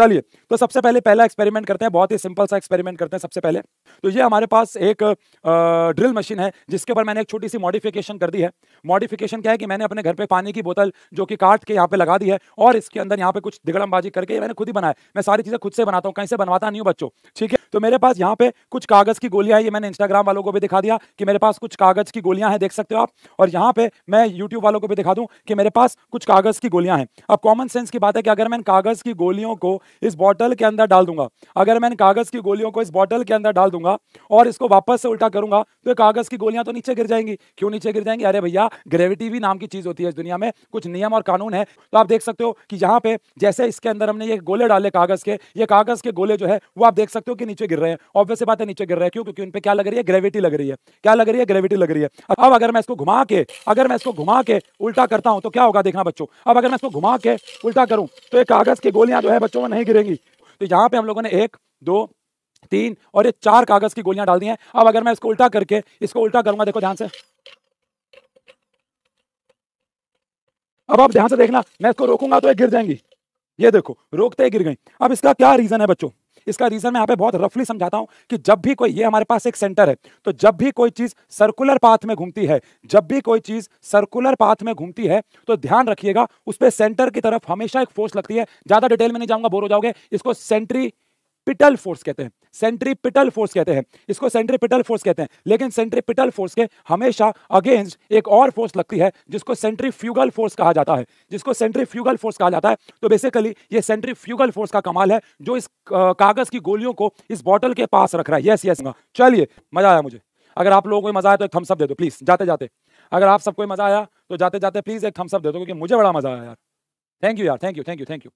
चलिए तो सबसे पहले पहला एक्सपेरिमेंट करते हैं बहुत ही सिंपल सा एक्सपेरिमेंट करते हैं सबसे पहले तो ये हमारे पास एक ड्रिल मशीन है जिसके ऊपर मैंने एक छोटी सी मॉडिफिकेशन कर दी है मॉडिफिकेशन क्या है कि मैंने अपने घर पर पानी की बोतल जो कि काट के यहाँ पे लगा दी है और इसके अंदर यहाँ पे कुछ दिगड़मबाजी करके मैंने खुद ही बनाया मैं सारी चीज़ें खुद से बनाता हूँ कहीं से बनवाता नहीं हूँ बच्चों ठीक है तो मेरे पास यहाँ पे कुछ कागज़ की गोलियाँ ये मैंने इंस्टाग्राम वालों को भी दिखा दिया कि मेरे पास कुछ कागज़ की गोलियाँ हैं देख सकते हो आप और यहाँ पे मैं यूट्यूब वालों को भी दिखा दूँ कि मेरे पास कुछ कागज़ की गोलियाँ हैं अब कॉमन सेंस की बात है कि अगर मैं कागज़ की गोलियों को इस बॉटल के अंदर डाल दूंगा अगर मैं कागज की गोलियों को इस बॉटल के अंदर डाल दूंगा और इसको वापस से उल्टा करूंगा तो कागज की गोलियां तो नीचे गिर जाएंगी क्यों नीचे गिर जाएंगी अरे भैया ग्रेविटी भी नाम की चीज होती है इस दुनिया में कुछ नियम और कानून है तो आप देख सकते हो कि यहाँ पे जैसे इसके अंदर हमने ये गोले डाले कागज के ये कागज के गोले जो है वो आप देख सकते हो कि नीचे गिर रहे हैं ऑब्वियस बात है नीचे गिर रहे हैं क्यों क्योंकि उन पर क्या लग रही है ग्रेविटी लग रही है क्या लग रही है ग्रेविटी लग रही है अब अगर मैं इसको घुमा के अगर मैं इसको घुमा के उल्टा करता हूं तो क्या होगा देखना बच्चों अब अगर मैं इसको घुमा के उल्टा करूं तो ये कागज की गोलियां जो है बच्चों नहीं गिरेगी तो यहाँ पे हम लोगों ने एक दो तीन और ये चार कागज की गोलियां डाल दी हैं अब अगर मैं इसको उल्टा करके इसको उल्टा करूंगा देखो ध्यान से अब आप ध्यान से देखना मैं इसको रोकूंगा तो ये गिर जाएंगी ये देखो रोकते ही गिर गई अब इसका क्या रीजन है बच्चों इसका रीजन मैं यहाँ पे बहुत रफली समझाता हूँ कि जब भी कोई ये हमारे पास एक सेंटर है तो जब भी कोई चीज सर्कुलर पाथ में घूमती है जब भी कोई चीज सर्कुलर पाथ में घूमती है तो ध्यान रखिएगा उस पर सेंटर की तरफ हमेशा एक फोर्स लगती है ज्यादा डिटेल में नहीं जाऊंगा बोर हो जाओगे इसको सेंट्री सेंट्रीपिटल फोर्स कहते हैं सेंट्रीपिटल फोर्स कहते हैं इसको सेंट्रीपिटल फोर्स कहते हैं लेकिन सेंट्रीपिटल फोर्स के हमेशा अगेंस्ट एक और फोर्स लगती है जिसको सेंट्रीफ्यूगल फोर्स कहा जाता है जिसको सेंट्रीफ्यूगल फोर्स कहा जाता है तो बेसिकली ये सेंट्रीफ्यूगल फोर्स का कमाल है जो इस कागज की गोलियों को इस बॉटल के पास रख रहा है यस यस चलिए मजा आया मुझे अगर आप लोगों को मजा आया तो एक थम्सअप दे दो प्लीज जाते जाते अगर आप सबको मजा आया तो जाते जाते प्लीज एक थम्सअप दे दो क्योंकि मुझे बड़ा मजा आया यार थैंक यू यार thank you thank you thank you